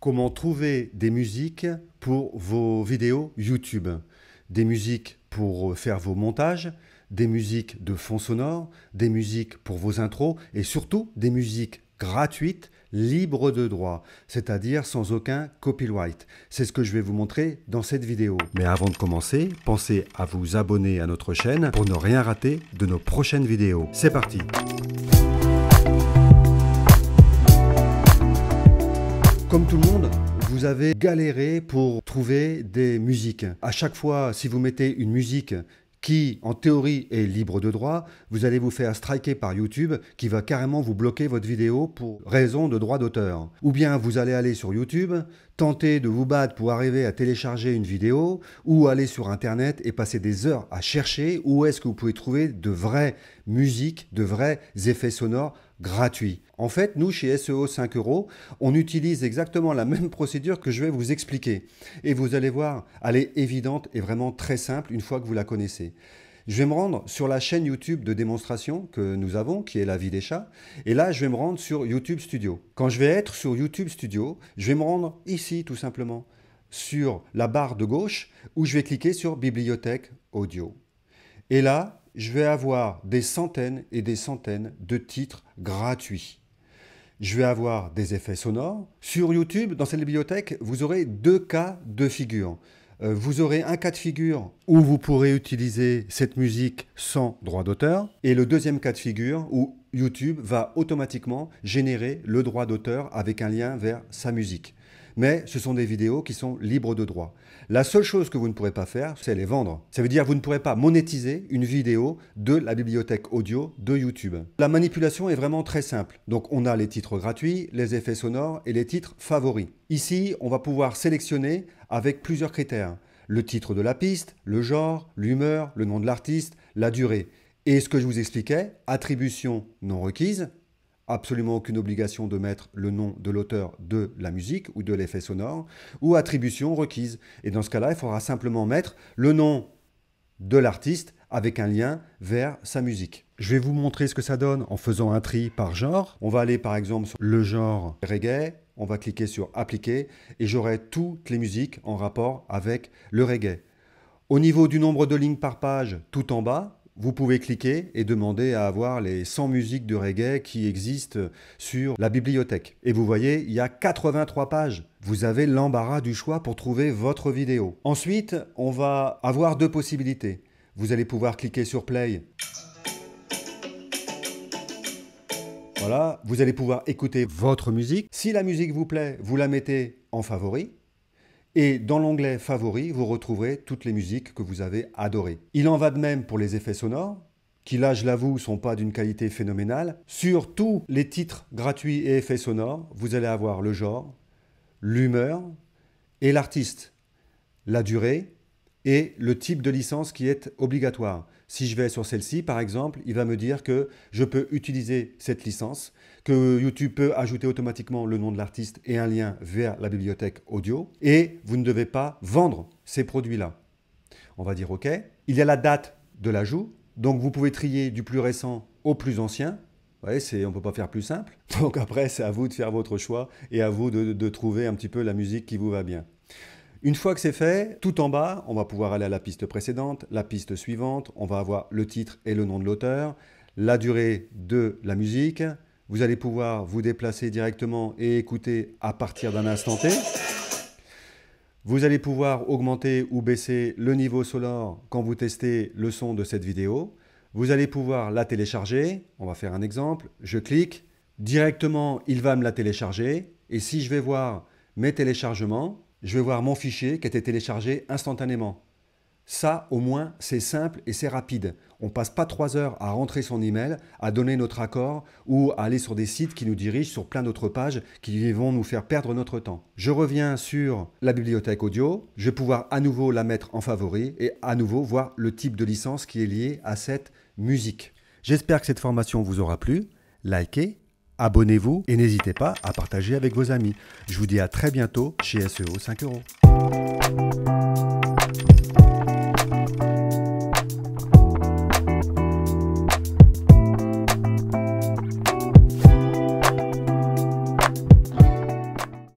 comment trouver des musiques pour vos vidéos YouTube, des musiques pour euh, faire vos montages, des musiques de fond sonore, des musiques pour vos intros et surtout des musiques gratuites, libres de droit, c'est-à-dire sans aucun copyright. C'est ce que je vais vous montrer dans cette vidéo. Mais avant de commencer, pensez à vous abonner à notre chaîne pour ne rien rater de nos prochaines vidéos. C'est parti Comme tout le monde, vous avez galéré pour trouver des musiques. À chaque fois, si vous mettez une musique qui, en théorie, est libre de droit, vous allez vous faire striker par YouTube qui va carrément vous bloquer votre vidéo pour raison de droit d'auteur. Ou bien vous allez aller sur YouTube, tenter de vous battre pour arriver à télécharger une vidéo ou aller sur Internet et passer des heures à chercher où est-ce que vous pouvez trouver de vraies musiques, de vrais effets sonores gratuits. En fait, nous, chez SEO 5 euros, on utilise exactement la même procédure que je vais vous expliquer. Et vous allez voir, elle est évidente et vraiment très simple une fois que vous la connaissez je vais me rendre sur la chaîne YouTube de démonstration que nous avons, qui est La vie des chats. Et là, je vais me rendre sur YouTube Studio. Quand je vais être sur YouTube Studio, je vais me rendre ici, tout simplement, sur la barre de gauche, où je vais cliquer sur Bibliothèque audio. Et là, je vais avoir des centaines et des centaines de titres gratuits je vais avoir des effets sonores. Sur YouTube, dans cette bibliothèque, vous aurez deux cas de figure. Euh, vous aurez un cas de figure où vous pourrez utiliser cette musique sans droit d'auteur, et le deuxième cas de figure où YouTube va automatiquement générer le droit d'auteur avec un lien vers sa musique mais ce sont des vidéos qui sont libres de droit. La seule chose que vous ne pourrez pas faire, c'est les vendre. Ça veut dire que vous ne pourrez pas monétiser une vidéo de la bibliothèque audio de YouTube. La manipulation est vraiment très simple. Donc on a les titres gratuits, les effets sonores et les titres favoris. Ici, on va pouvoir sélectionner avec plusieurs critères. Le titre de la piste, le genre, l'humeur, le nom de l'artiste, la durée. Et ce que je vous expliquais, attribution non requise, absolument aucune obligation de mettre le nom de l'auteur de la musique ou de l'effet sonore, ou attribution requise. Et dans ce cas-là, il faudra simplement mettre le nom de l'artiste avec un lien vers sa musique. Je vais vous montrer ce que ça donne en faisant un tri par genre. On va aller par exemple sur le genre reggae, on va cliquer sur appliquer et j'aurai toutes les musiques en rapport avec le reggae. Au niveau du nombre de lignes par page, tout en bas, vous pouvez cliquer et demander à avoir les 100 musiques de reggae qui existent sur la bibliothèque. Et vous voyez, il y a 83 pages. Vous avez l'embarras du choix pour trouver votre vidéo. Ensuite, on va avoir deux possibilités. Vous allez pouvoir cliquer sur Play. Voilà, vous allez pouvoir écouter votre musique. Si la musique vous plaît, vous la mettez en favori. Et dans l'onglet Favoris, vous retrouverez toutes les musiques que vous avez adorées. Il en va de même pour les effets sonores, qui là, je l'avoue, sont pas d'une qualité phénoménale. Sur tous les titres gratuits et effets sonores, vous allez avoir le genre, l'humeur et l'artiste, la durée, et le type de licence qui est obligatoire. Si je vais sur celle-ci, par exemple, il va me dire que je peux utiliser cette licence, que YouTube peut ajouter automatiquement le nom de l'artiste et un lien vers la bibliothèque audio, et vous ne devez pas vendre ces produits-là. On va dire OK. Il y a la date de l'ajout, donc vous pouvez trier du plus récent au plus ancien. Vous voyez, on ne peut pas faire plus simple. Donc après, c'est à vous de faire votre choix et à vous de, de trouver un petit peu la musique qui vous va bien. Une fois que c'est fait, tout en bas, on va pouvoir aller à la piste précédente, la piste suivante, on va avoir le titre et le nom de l'auteur, la durée de la musique. Vous allez pouvoir vous déplacer directement et écouter à partir d'un instant T. Vous allez pouvoir augmenter ou baisser le niveau sonore quand vous testez le son de cette vidéo. Vous allez pouvoir la télécharger. On va faire un exemple. Je clique. Directement, il va me la télécharger. Et si je vais voir mes téléchargements, je vais voir mon fichier qui a été téléchargé instantanément. Ça, au moins, c'est simple et c'est rapide. On ne passe pas trois heures à rentrer son email, à donner notre accord ou à aller sur des sites qui nous dirigent sur plein d'autres pages qui vont nous faire perdre notre temps. Je reviens sur la bibliothèque audio. Je vais pouvoir à nouveau la mettre en favori et à nouveau voir le type de licence qui est lié à cette musique. J'espère que cette formation vous aura plu. Likez, abonnez-vous et n'hésitez pas à partager avec vos amis. Je vous dis à très bientôt chez SEO 5 euros.